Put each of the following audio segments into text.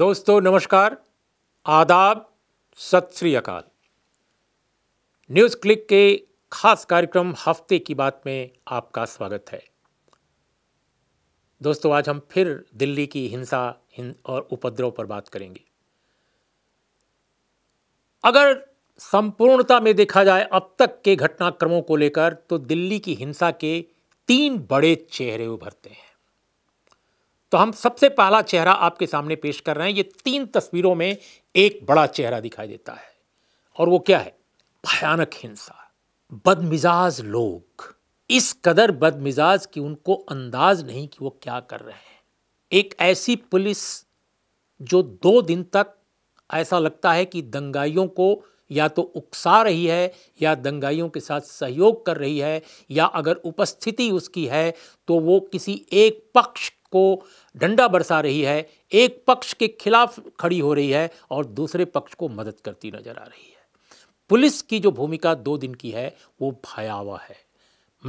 दोस्तों नमस्कार आदाब सत श्री अकाल न्यूज़ क्लिक के खास कार्यक्रम हफ्ते की बात में आपका स्वागत है दोस्तों आज हम फिर दिल्ली की हिंसा और उपद्रव पर बात करेंगे अगर संपूर्णता में देखा जाए अब तक के घटनाक्रमों को लेकर तो दिल्ली की हिंसा के तीन बड़े चेहरे उभरते हैं तो हम सबसे पहला चेहरा आपके सामने पेश कर रहे हैं ये तीन तस्वीरों में एक बड़ा चेहरा दिखाई देता है और वो क्या है भयानक हिंसा बदमिजाज लोग इस कदर बदमिजाज की उनको अंदाज नहीं कि वो क्या कर रहे हैं एक ऐसी पुलिस जो दो दिन तक ऐसा लगता है कि दंगाइयों को या तो उकसा रही है या दंगाइयों के साथ सहयोग कर रही है या अगर उपस्थिति उसकी है तो वो किसी एक पक्ष को डंडा बरसा रही है एक पक्ष के खिलाफ खड़ी हो रही है और दूसरे पक्ष को मदद करती नजर आ रही है पुलिस की जो भूमिका दो दिन की है वो भयावह है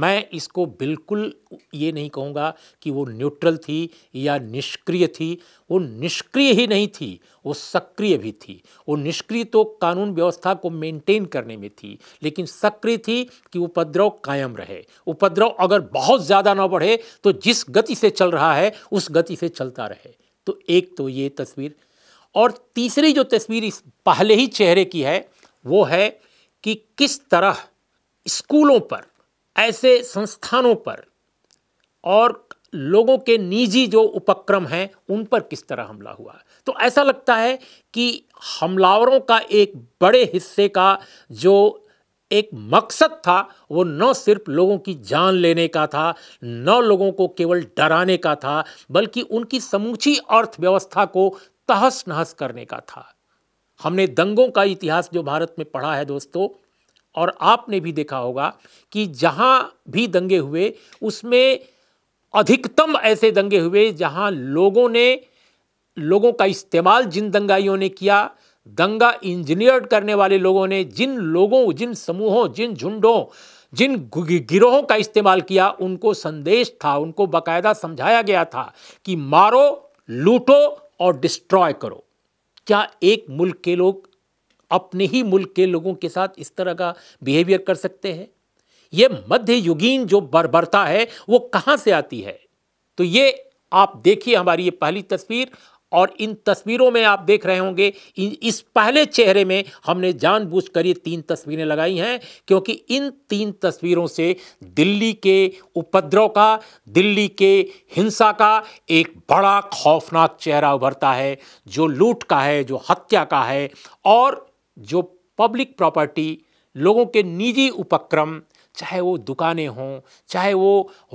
मैं इसको बिल्कुल ये नहीं कहूँगा कि वो न्यूट्रल थी या निष्क्रिय थी वो निष्क्रिय ही नहीं थी वो सक्रिय भी थी वो निष्क्रिय तो कानून व्यवस्था को मेंटेन करने में थी लेकिन सक्रिय थी कि उपद्रव कायम रहे उपद्रव अगर बहुत ज़्यादा ना बढ़े तो जिस गति से चल रहा है उस गति से चलता रहे तो एक तो ये तस्वीर और तीसरी जो तस्वीर इस पहले ही चेहरे की है वो है कि किस तरह स्कूलों पर ऐसे संस्थानों पर और लोगों के निजी जो उपक्रम हैं उन पर किस तरह हमला हुआ तो ऐसा लगता है कि हमलावरों का एक बड़े हिस्से का जो एक मकसद था वो न सिर्फ लोगों की जान लेने का था न लोगों को केवल डराने का था बल्कि उनकी समूची अर्थव्यवस्था को तहस नहस करने का था हमने दंगों का इतिहास जो भारत में पढ़ा है दोस्तों और आपने भी देखा होगा कि जहां भी दंगे हुए उसमें अधिकतम ऐसे दंगे हुए जहां लोगों ने लोगों का इस्तेमाल जिन दंगाइयों ने किया दंगा इंजीनियर्ड करने वाले लोगों ने जिन लोगों जिन समूहों जिन झुंडों जिन गिरोहों का इस्तेमाल किया उनको संदेश था उनको बाकायदा समझाया गया था कि मारो लूटो और डिस्ट्रॉय करो क्या एक मुल्क के लोग अपने ही मुल्क के लोगों के साथ इस तरह का बिहेवियर कर सकते हैं ये मध्ययुगीन जो बर्बरता है वो कहाँ से आती है तो ये आप देखिए हमारी ये पहली तस्वीर और इन तस्वीरों में आप देख रहे होंगे इस पहले चेहरे में हमने जानबूझकर ये तीन तस्वीरें लगाई हैं क्योंकि इन तीन तस्वीरों से दिल्ली के उपद्रव का दिल्ली के हिंसा का एक बड़ा खौफनाक चेहरा उभरता है जो लूट का है जो हत्या का है और जो पब्लिक प्रॉपर्टी लोगों के निजी उपक्रम चाहे वो दुकानें हों चाहे वो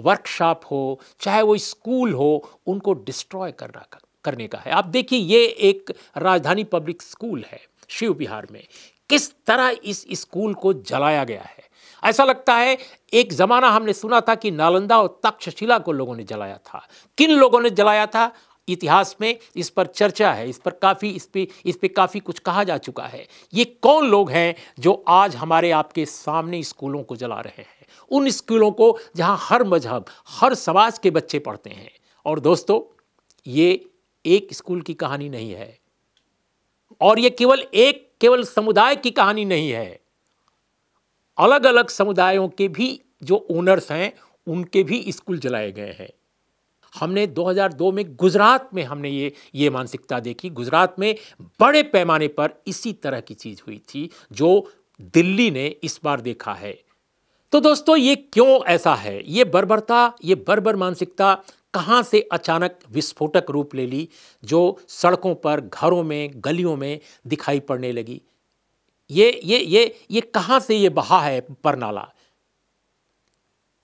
वर्कशॉप हो चाहे वो स्कूल हो उनको डिस्ट्रॉय करना करने का है आप देखिए ये एक राजधानी पब्लिक स्कूल है शिव बिहार में किस तरह इस स्कूल को जलाया गया है ऐसा लगता है एक ज़माना हमने सुना था कि नालंदा और तक्षशिला को लोगों ने जलाया था किन लोगों ने जलाया था इतिहास में इस पर चर्चा है इस पर काफ़ी इस पर इस पर काफ़ी कुछ कहा जा चुका है ये कौन लोग हैं जो आज हमारे आपके सामने स्कूलों को जला रहे हैं उन स्कूलों को जहाँ हर मजहब हर समाज के बच्चे पढ़ते हैं और दोस्तों ये एक स्कूल की कहानी नहीं है और ये केवल एक केवल समुदाय की कहानी नहीं है अलग अलग समुदायों के भी जो ओनर्स हैं उनके भी स्कूल जलाए गए हैं हमने 2002 में गुजरात में हमने ये ये मानसिकता देखी गुजरात में बड़े पैमाने पर इसी तरह की चीज़ हुई थी जो दिल्ली ने इस बार देखा है तो दोस्तों ये क्यों ऐसा है ये बर्बरता ये बर्बर मानसिकता कहाँ से अचानक विस्फोटक रूप ले ली जो सड़कों पर घरों में गलियों में दिखाई पड़ने लगी ये ये ये ये कहाँ से ये बहा है परनाला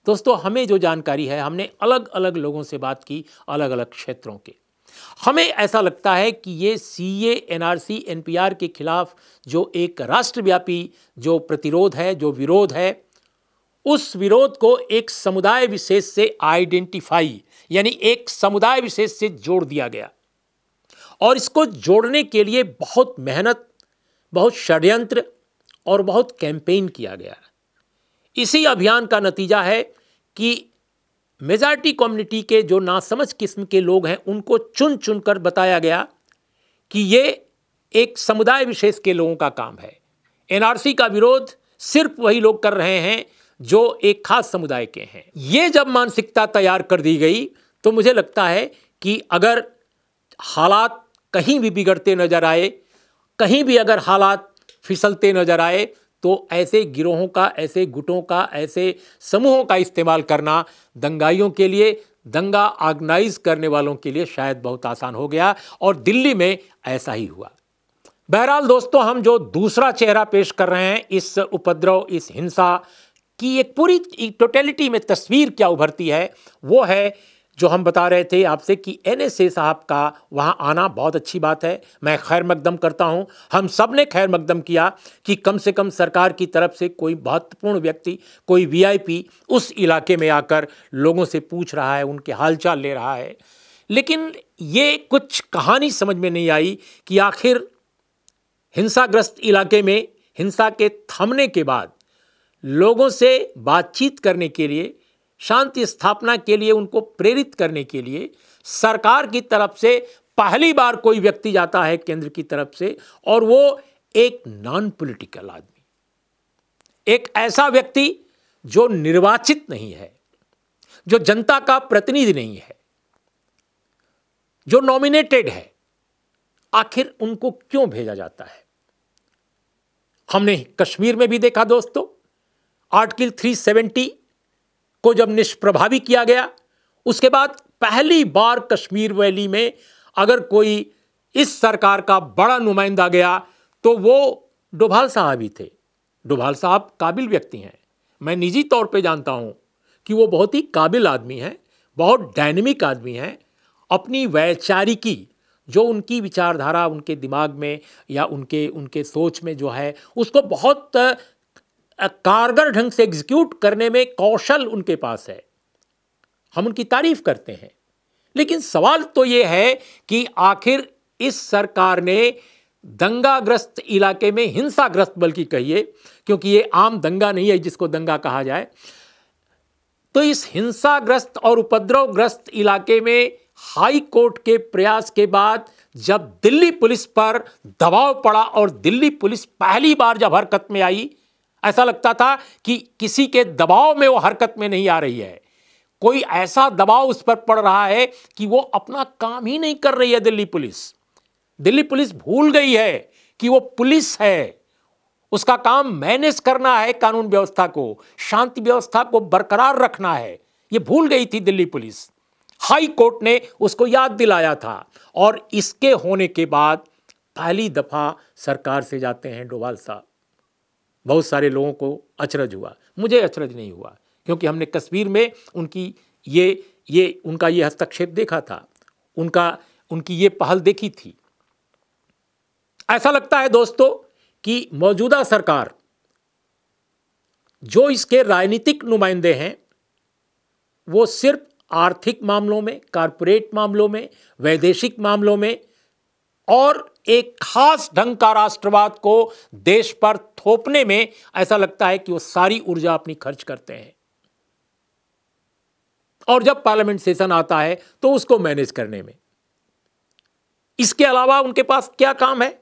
दोस्तों हमें जो जानकारी है हमने अलग अलग लोगों से बात की अलग अलग क्षेत्रों के हमें ऐसा लगता है कि ये C A N R C N P R के खिलाफ जो एक राष्ट्रव्यापी जो प्रतिरोध है जो विरोध है उस विरोध को एक समुदाय विशेष से आइडेंटिफाई यानी एक समुदाय विशेष से जोड़ दिया गया और इसको जोड़ने के लिए बहुत मेहनत बहुत षड्यंत्र और बहुत कैंपेन किया गया है इसी अभियान का नतीजा है कि मेजॉरिटी कम्युनिटी के जो नासमझ किस्म के लोग हैं उनको चुन चुन कर बताया गया कि ये एक समुदाय विशेष के लोगों का काम है एनआरसी का विरोध सिर्फ वही लोग कर रहे हैं जो एक खास समुदाय के हैं ये जब मानसिकता तैयार कर दी गई तो मुझे लगता है कि अगर हालात कहीं भी बिगड़ते नजर आए कहीं भी अगर हालात फिसलते नजर आए तो ऐसे गिरोहों का ऐसे गुटों का ऐसे समूहों का इस्तेमाल करना दंगाइयों के लिए दंगा ऑर्गेनाइज करने वालों के लिए शायद बहुत आसान हो गया और दिल्ली में ऐसा ही हुआ बहरहाल दोस्तों हम जो दूसरा चेहरा पेश कर रहे हैं इस उपद्रव इस हिंसा की एक पूरी टोटेलिटी में तस्वीर क्या उभरती है वो है जो हम बता रहे थे आपसे कि एन साहब का वहाँ आना बहुत अच्छी बात है मैं खैर मकदम करता हूँ हम सब ने खैर मकदम किया कि कम से कम सरकार की तरफ से कोई महत्वपूर्ण व्यक्ति कोई वीआईपी उस इलाके में आकर लोगों से पूछ रहा है उनके हालचाल ले रहा है लेकिन ये कुछ कहानी समझ में नहीं आई कि आखिर हिंसाग्रस्त इलाके में हिंसा के थमने के बाद लोगों से बातचीत करने के लिए शांति स्थापना के लिए उनको प्रेरित करने के लिए सरकार की तरफ से पहली बार कोई व्यक्ति जाता है केंद्र की तरफ से और वो एक नॉन पॉलिटिकल आदमी एक ऐसा व्यक्ति जो निर्वाचित नहीं है जो जनता का प्रतिनिधि नहीं है जो नॉमिनेटेड है आखिर उनको क्यों भेजा जाता है हमने कश्मीर में भी देखा दोस्तों आर्टिकल 370 को जब निष्प्रभावी किया गया उसके बाद पहली बार कश्मीर वैली में अगर कोई इस सरकार का बड़ा नुमाइंदा गया तो वो डोभाल साहब ही थे डोभाल साहब काबिल व्यक्ति हैं मैं निजी तौर पे जानता हूँ कि वो बहुत ही काबिल आदमी हैं बहुत डायनेमिक आदमी हैं अपनी वैचारिकी जो उनकी विचारधारा उनके दिमाग में या उनके उनके सोच में जो है उसको बहुत कारगर ढंग से एग्जीक्यूट करने में कौशल उनके पास है हम उनकी तारीफ करते हैं लेकिन सवाल तो यह है कि आखिर इस सरकार ने दंगाग्रस्त इलाके में हिंसाग्रस्त बल्कि कहिए क्योंकि यह आम दंगा नहीं है जिसको दंगा कहा जाए तो इस हिंसाग्रस्त और उपद्रवग्रस्त इलाके में हाई कोर्ट के प्रयास के बाद जब दिल्ली पुलिस पर दबाव पड़ा और दिल्ली पुलिस पहली बार जब हरकत में आई ऐसा लगता था कि किसी के दबाव में वो हरकत में नहीं आ रही है कोई ऐसा दबाव उस पर पड़ रहा है कि वो अपना काम ही नहीं कर रही है दिल्ली पुलिस दिल्ली पुलिस भूल गई है कि वो पुलिस है उसका काम मैनेज करना है कानून व्यवस्था को शांति व्यवस्था को बरकरार रखना है ये भूल गई थी दिल्ली पुलिस हाई कोर्ट ने उसको याद दिलाया था और इसके होने के बाद पहली दफ़ा सरकार से जाते हैं डोभाल साहब बहुत सारे लोगों को अचरज हुआ मुझे अचरज नहीं हुआ क्योंकि हमने कश्मीर में उनकी ये ये उनका ये हस्तक्षेप देखा था उनका उनकी ये पहल देखी थी ऐसा लगता है दोस्तों कि मौजूदा सरकार जो इसके राजनीतिक नुमाइंदे हैं वो सिर्फ आर्थिक मामलों में कारपोरेट मामलों में वैदेशिक मामलों में और एक खास ढंग का राष्ट्रवाद को देश पर थोपने में ऐसा लगता है कि वो सारी ऊर्जा अपनी खर्च करते हैं और जब पार्लियामेंट सेशन आता है तो उसको मैनेज करने में इसके अलावा उनके पास क्या काम है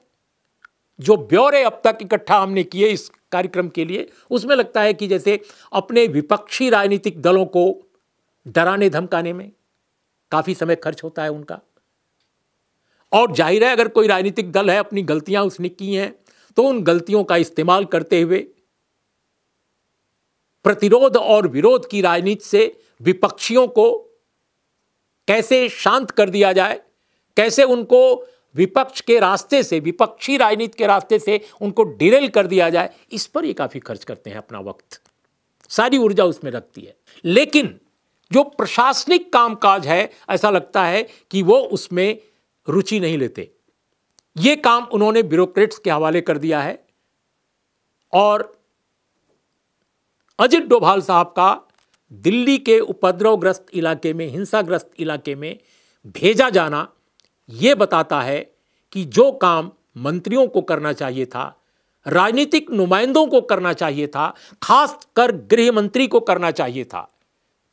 जो ब्यौरे अब तक इकट्ठा हमने किए इस कार्यक्रम के लिए उसमें लगता है कि जैसे अपने विपक्षी राजनीतिक दलों को डराने धमकाने में काफ़ी समय खर्च होता है उनका और जाहिर है अगर कोई राजनीतिक दल है अपनी गलतियां उसने की हैं तो उन गलतियों का इस्तेमाल करते हुए प्रतिरोध और विरोध की राजनीति से विपक्षियों को कैसे शांत कर दिया जाए कैसे उनको विपक्ष के रास्ते से विपक्षी राजनीति के रास्ते से उनको डिरेल कर दिया जाए इस पर ये काफ़ी खर्च करते हैं अपना वक्त सारी ऊर्जा उसमें रखती है लेकिन जो प्रशासनिक कामकाज है ऐसा लगता है कि वो उसमें रुचि नहीं लेते ये काम उन्होंने ब्यूरोक्रेट्स के हवाले कर दिया है और अजित डोभाल साहब का दिल्ली के उपद्रवग्रस्त इलाके में हिंसाग्रस्त इलाके में भेजा जाना ये बताता है कि जो काम मंत्रियों को करना चाहिए था राजनीतिक नुमाइंदों को करना चाहिए था खास कर गृह मंत्री को करना चाहिए था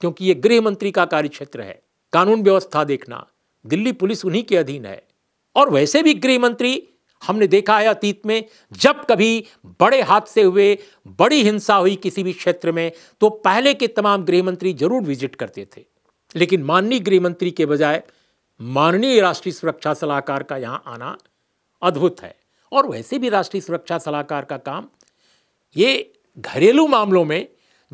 क्योंकि ये गृह मंत्री का कार्य क्षेत्र है कानून व्यवस्था देखना दिल्ली पुलिस उन्हीं के अधीन है और वैसे भी गृह मंत्री हमने देखा है अतीत में जब कभी बड़े हादसे हुए बड़ी हिंसा हुई किसी भी क्षेत्र में तो पहले के तमाम गृह मंत्री जरूर विजिट करते थे लेकिन माननीय गृह मंत्री के बजाय माननीय राष्ट्रीय सुरक्षा सलाहकार का यहाँ आना अद्भुत है और वैसे भी राष्ट्रीय सुरक्षा सलाहकार का काम ये घरेलू मामलों में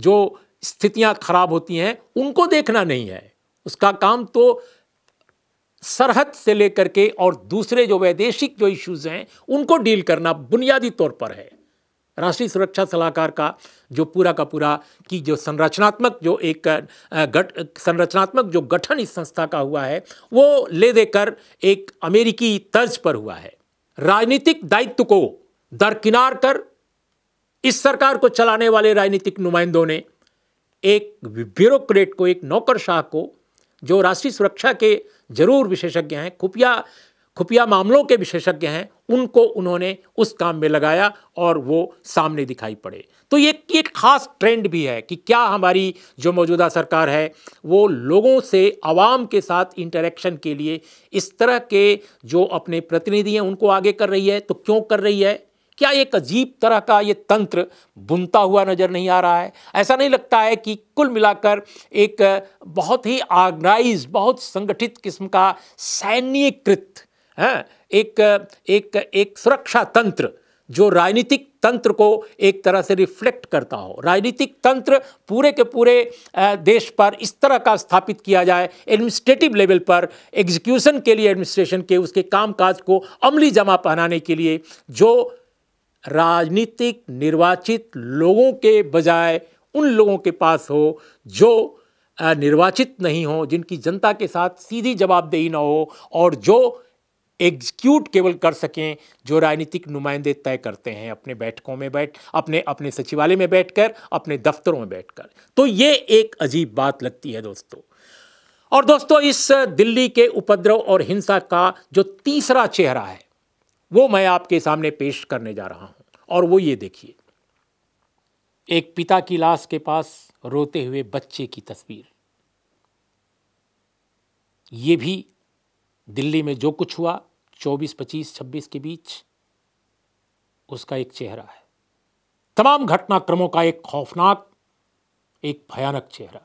जो स्थितियाँ खराब होती हैं उनको देखना नहीं है उसका काम तो सरहद से लेकर के और दूसरे जो वैदेशिक जो इश्यूज हैं उनको डील करना बुनियादी तौर पर है राष्ट्रीय सुरक्षा सलाहकार का जो पूरा का पूरा की जो संरचनात्मक जो एक गठ संरचनात्मक जो गठन इस संस्था का हुआ है वो ले देकर एक अमेरिकी तर्ज पर हुआ है राजनीतिक दायित्व को दरकिनार कर इस सरकार को चलाने वाले राजनीतिक नुमाइंदों ने एक ब्यूरोक्रेट को एक नौकरशाह को जो राष्ट्रीय सुरक्षा के जरूर विशेषज्ञ हैं खुफिया खुफिया मामलों के विशेषज्ञ हैं उनको उन्होंने उस काम में लगाया और वो सामने दिखाई पड़े तो ये एक ख़ास ट्रेंड भी है कि क्या हमारी जो मौजूदा सरकार है वो लोगों से आवाम के साथ इंटरेक्शन के लिए इस तरह के जो अपने प्रतिनिधि हैं उनको आगे कर रही है तो क्यों कर रही है क्या एक अजीब तरह का ये तंत्र बुनता हुआ नज़र नहीं आ रहा है ऐसा नहीं लगता है कि कुल मिलाकर एक बहुत ही ऑर्गेनाइज बहुत संगठित किस्म का सैन्यकृत है हाँ, एक एक एक सुरक्षा तंत्र जो राजनीतिक तंत्र को एक तरह से रिफ्लेक्ट करता हो राजनीतिक तंत्र पूरे के पूरे देश पर इस तरह का स्थापित किया जाए एडमिनिस्ट्रेटिव लेवल पर एग्जीक्यूशन के लिए एडमिनिस्ट्रेशन के उसके कामकाज को अमली जमा पहनाने के लिए जो राजनीतिक निर्वाचित लोगों के बजाय उन लोगों के पास हो जो निर्वाचित नहीं हो जिनकी जनता के साथ सीधी जवाबदेही ना हो और जो एग्जीक्यूट केवल कर सकें जो राजनीतिक नुमाइंदे तय करते हैं अपने बैठकों में बैठ अपने अपने सचिवालय में बैठकर अपने दफ्तरों में बैठकर तो ये एक अजीब बात लगती है दोस्तों और दोस्तों इस दिल्ली के उपद्रव और हिंसा का जो तीसरा चेहरा है वो मैं आपके सामने पेश करने जा रहा हूं और वो ये देखिए एक पिता की लाश के पास रोते हुए बच्चे की तस्वीर ये भी दिल्ली में जो कुछ हुआ 24, 25, 26 के बीच उसका एक चेहरा है तमाम घटनाक्रमों का एक खौफनाक एक भयानक चेहरा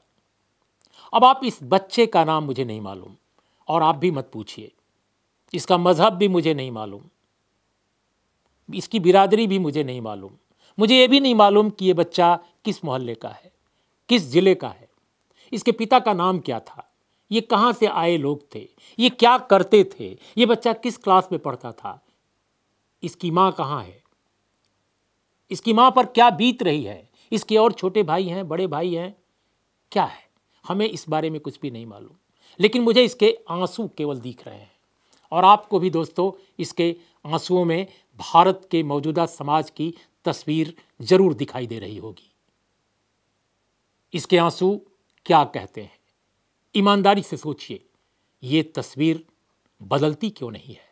अब आप इस बच्चे का नाम मुझे नहीं मालूम और आप भी मत पूछिए इसका मज़हब भी मुझे नहीं मालूम इसकी बिरादरी भी मुझे नहीं मालूम मुझे ये भी नहीं मालूम कि ये बच्चा किस मोहल्ले का है किस ज़िले का है इसके पिता का नाम क्या था ये कहाँ से आए लोग थे ये क्या करते थे ये बच्चा किस क्लास में पढ़ता था इसकी माँ कहाँ है इसकी माँ पर क्या बीत रही है इसके और छोटे भाई हैं बड़े भाई हैं क्या है हमें इस बारे में कुछ भी नहीं मालूम लेकिन मुझे इसके आंसू केवल दिख रहे हैं और आपको भी दोस्तों इसके आंसुओं में भारत के मौजूदा समाज की तस्वीर जरूर दिखाई दे रही होगी इसके आंसू क्या कहते हैं ईमानदारी से सोचिए ये तस्वीर बदलती क्यों नहीं है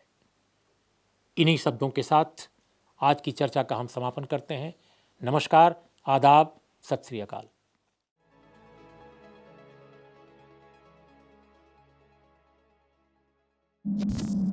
इन्हीं शब्दों के साथ आज की चर्चा का हम समापन करते हैं नमस्कार आदाब सत श्री अकाल you